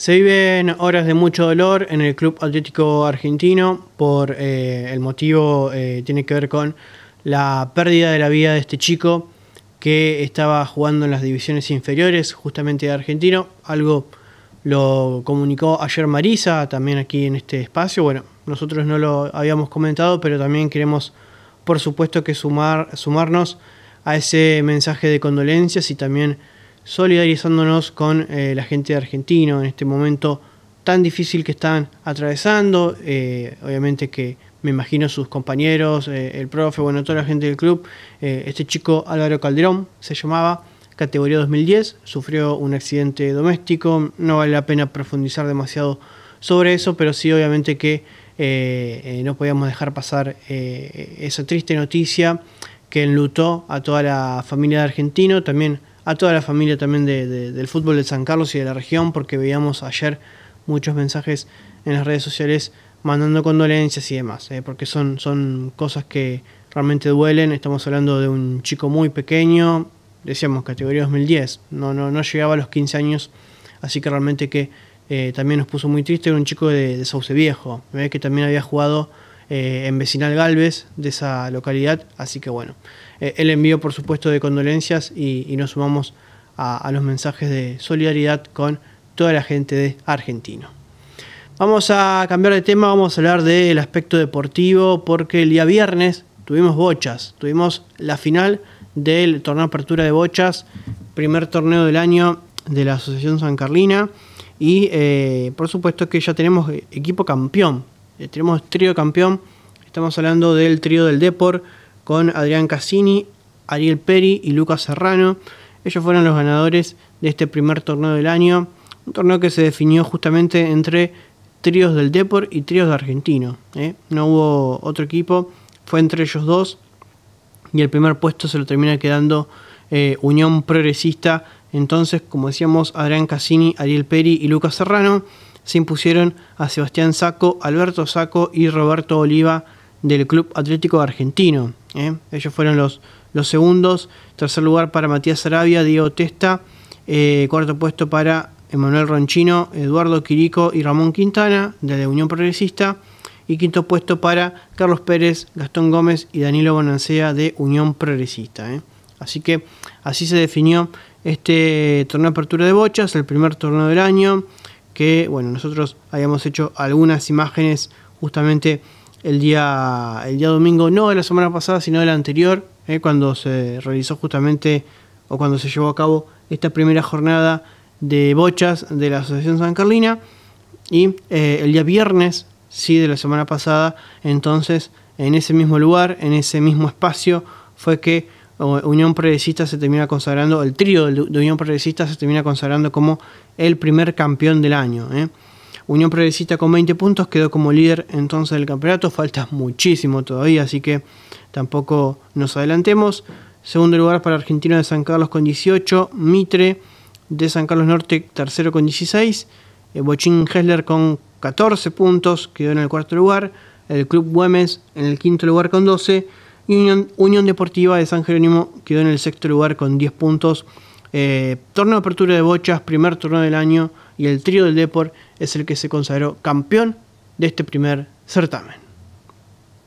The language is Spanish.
Se viven horas de mucho dolor en el Club Atlético Argentino por eh, el motivo, eh, tiene que ver con la pérdida de la vida de este chico que estaba jugando en las divisiones inferiores justamente de Argentino. Algo lo comunicó ayer Marisa también aquí en este espacio. Bueno, nosotros no lo habíamos comentado, pero también queremos por supuesto que sumar, sumarnos a ese mensaje de condolencias y también solidarizándonos con eh, la gente de argentino en este momento tan difícil que están atravesando. Eh, obviamente que me imagino sus compañeros, eh, el profe, bueno, toda la gente del club. este chico Álvaro Calderón se llamaba, categoría 2010, sufrió un accidente doméstico. No vale la pena profundizar demasiado sobre eso, pero sí obviamente que no podíamos dejar pasar esa triste noticia que enlutó a toda la familia de argentino, también a toda la familia también del fútbol de San Carlos y de la región, porque veíamos ayer muchos mensajes en las redes sociales mandando condolencias y demás, eh, porque son, son cosas que realmente duelen. Estamos hablando de un chico muy pequeño, decíamos categoría 2010, no, no, no llegaba a los 15 años, así que realmente que eh, también nos puso muy triste. Era un chico de, Sauce Viejo, eh, que también había jugado eh, en Vecinal Galvez de esa localidad. Así que bueno, eh, el envío por supuesto de condolencias y, nos sumamos a, los mensajes de solidaridad con toda la gente de Argentino. Vamos a cambiar de tema, vamos a hablar del aspecto deportivo porque el día viernes tuvimos bochas, tuvimos la final del torneo apertura de bochas, primer torneo del año de la Asociación San Carlina y eh, por supuesto que ya tenemos equipo campeón eh, tenemos trío campeón. Estamos hablando del trío del Depor con Adrián Cassini, Ariel Peri y Lucas Serrano. Ellos fueron los ganadores de este primer torneo del año. Un torneo que se definió justamente entre tríos del Depor y tríos de Argentino. ¿eh? No hubo otro equipo, fue entre ellos dos. Y el primer puesto se lo termina quedando eh, Unión Progresista. Entonces, como decíamos, Adrián Cassini, Ariel Peri y Lucas Serrano se impusieron a Sebastián Saco, Alberto Saco y Roberto Oliva del Club Atlético Argentino. ¿eh? Ellos fueron los, los segundos. Tercer lugar para Matías Arabia, Diego Testa. Eh, cuarto puesto para Emanuel Ronchino, Eduardo Quirico y Ramón Quintana de la Unión Progresista. Y quinto puesto para Carlos Pérez, Gastón Gómez y Danilo Bonancea de Unión Progresista. ¿eh? Así que así se definió este torneo de apertura de bochas, el primer torneo del año que bueno, nosotros habíamos hecho algunas imágenes justamente el día, el día domingo, no de la semana pasada, sino de la anterior, eh, cuando se realizó justamente o cuando se llevó a cabo esta primera jornada de bochas de la Asociación San Carlina. Y eh, el día viernes, sí, de la semana pasada, entonces en ese mismo lugar, en ese mismo espacio, fue que Unión Progresista se termina consagrando, el trío de Unión Progresista se termina consagrando como el primer campeón del año. ¿eh? Unión Progresista con 20 puntos quedó como líder entonces del campeonato, falta muchísimo todavía, así que tampoco nos adelantemos. Segundo lugar para Argentino de San Carlos con 18, Mitre de San Carlos Norte tercero con 16, eh, Bochín Hessler con 14 puntos, quedó en el cuarto lugar, el Club Güemes en el quinto lugar con 12, Unión, Deportiva de San Jerónimo quedó en el sexto lugar con 10 puntos. Eh, torneo de apertura de bochas, primer torneo del año y el trío del Depor es el que se consagró campeón de este primer certamen.